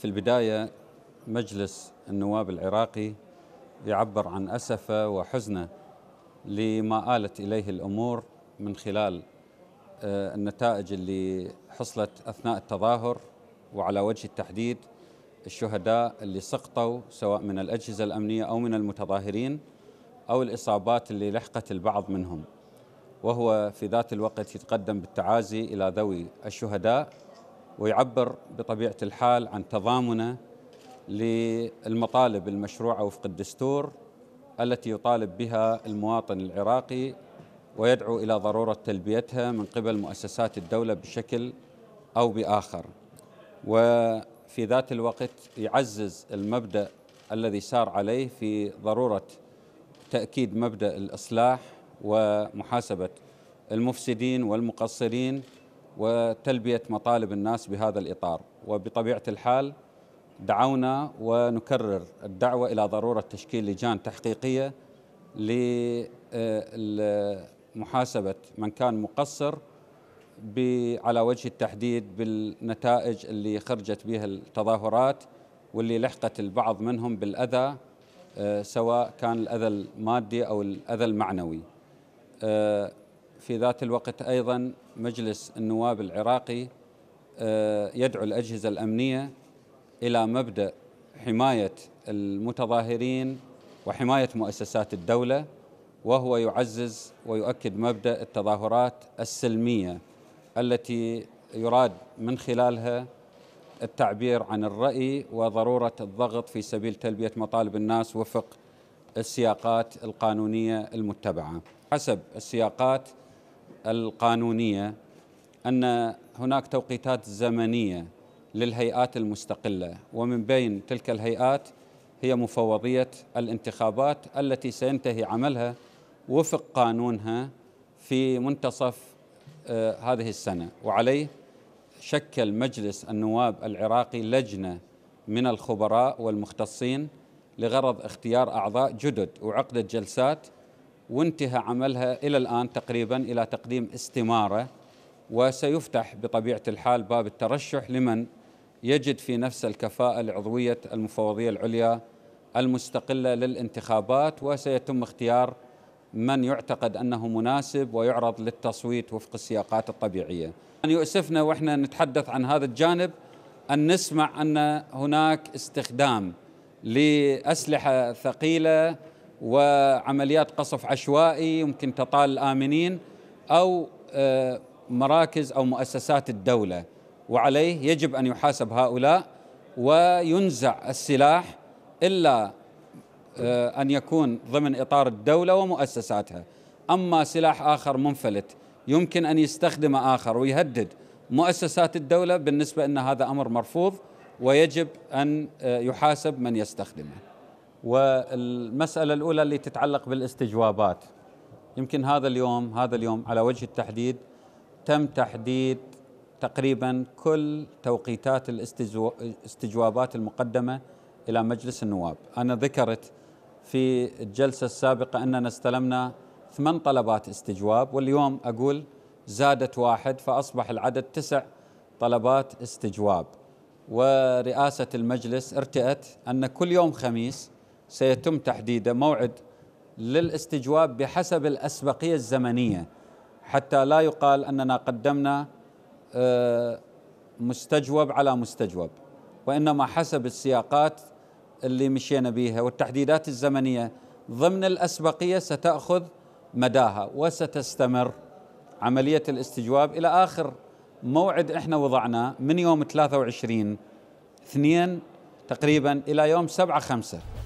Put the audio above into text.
في البداية مجلس النواب العراقي يعبر عن أسفه وحزنه لما آلت إليه الأمور من خلال آه، النتائج اللي حصلت أثناء التظاهر وعلى وجه التحديد الشهداء اللي سقطوا سواء من الأجهزة الأمنية أو من المتظاهرين أو الإصابات اللي لحقت البعض منهم وهو في ذات الوقت يتقدم بالتعازي إلى ذوي الشهداء ويعبر بطبيعة الحال عن تضامنه للمطالب المشروعة وفق الدستور التي يطالب بها المواطن العراقي ويدعو إلى ضرورة تلبيتها من قبل مؤسسات الدولة بشكل أو بآخر وفي ذات الوقت يعزز المبدأ الذي سار عليه في ضرورة تأكيد مبدأ الإصلاح ومحاسبة المفسدين والمقصرين وتلبية مطالب الناس بهذا الإطار وبطبيعة الحال دعونا ونكرر الدعوة إلى ضرورة تشكيل لجان تحقيقية لمحاسبة من كان مقصر على وجه التحديد بالنتائج اللي خرجت بها التظاهرات واللي لحقت البعض منهم بالأذى آه، سواء كان الأذى المادي أو الأذى المعنوي آه، في ذات الوقت أيضا مجلس النواب العراقي آه، يدعو الأجهزة الأمنية إلى مبدأ حماية المتظاهرين وحماية مؤسسات الدولة وهو يعزز ويؤكد مبدأ التظاهرات السلمية التي يراد من خلالها التعبير عن الرأي وضرورة الضغط في سبيل تلبية مطالب الناس وفق السياقات القانونية المتبعة حسب السياقات القانونيه ان هناك توقيتات زمنيه للهيئات المستقله ومن بين تلك الهيئات هي مفوضيه الانتخابات التي سينتهي عملها وفق قانونها في منتصف آه، هذه السنه وعليه شكل مجلس النواب العراقي لجنه من الخبراء والمختصين لغرض اختيار اعضاء جدد وعقده جلسات وانتهى عملها إلى الآن تقريبا إلى تقديم استمارة وسيفتح بطبيعة الحال باب الترشح لمن يجد في نفس الكفاءة لعضوية المفوضية العليا المستقلة للانتخابات وسيتم اختيار من يعتقد أنه مناسب ويعرض للتصويت وفق السياقات الطبيعية يعني يؤسفنا وإحنا نتحدث عن هذا الجانب أن نسمع أن هناك استخدام لأسلحة ثقيلة وعمليات قصف عشوائي يمكن تطال الآمنين أو آه، مراكز أو مؤسسات الدولة وعليه يجب أن يحاسب هؤلاء وينزع السلاح إلا آه، أن يكون ضمن إطار الدولة ومؤسساتها أما سلاح آخر منفلت يمكن أن يستخدم آخر ويهدد مؤسسات الدولة بالنسبة أن هذا أمر مرفوض ويجب أن آه، يحاسب من يستخدمه والمسألة الأولى اللي تتعلق بالاستجوابات يمكن هذا اليوم هذا اليوم على وجه التحديد تم تحديد تقريبا كل توقيتات الاستجوابات المقدمة إلى مجلس النواب أنا ذكرت في الجلسة السابقة أننا استلمنا ثمان طلبات استجواب واليوم أقول زادت واحد فأصبح العدد تسع طلبات استجواب ورئاسة المجلس ارتأت أن كل يوم خميس سيتم تحديده موعد للاستجواب بحسب الأسبقية الزمنية حتى لا يقال أننا قدمنا آه، مستجوب على مستجوب وإنما حسب السياقات اللي مشينا بيها والتحديدات الزمنية ضمن الأسبقية ستأخذ مداها وستستمر عملية الاستجواب إلى آخر موعد احنا وضعناه من يوم 23 2 تقريبا إلى يوم 7 5